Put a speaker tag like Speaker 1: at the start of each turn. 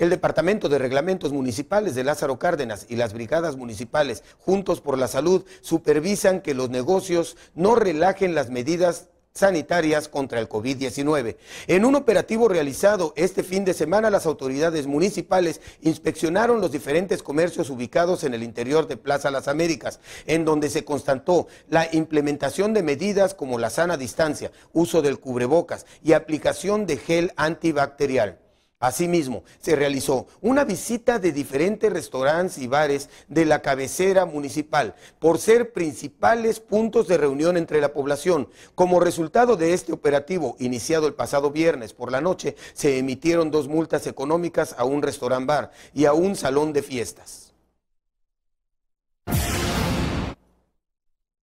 Speaker 1: El Departamento de Reglamentos Municipales de Lázaro Cárdenas y las Brigadas Municipales Juntos por la Salud supervisan que los negocios no relajen las medidas sanitarias contra el COVID-19. En un operativo realizado este fin de semana, las autoridades municipales inspeccionaron los diferentes comercios ubicados en el interior de Plaza Las Américas, en donde se constató la implementación de medidas como la sana distancia, uso del cubrebocas y aplicación de gel antibacterial. Asimismo, se realizó una visita de diferentes restaurantes y bares de la cabecera municipal por ser principales puntos de reunión entre la población. Como resultado de este operativo, iniciado el pasado viernes por la noche, se emitieron dos multas económicas a un restaurant bar y a un salón de fiestas.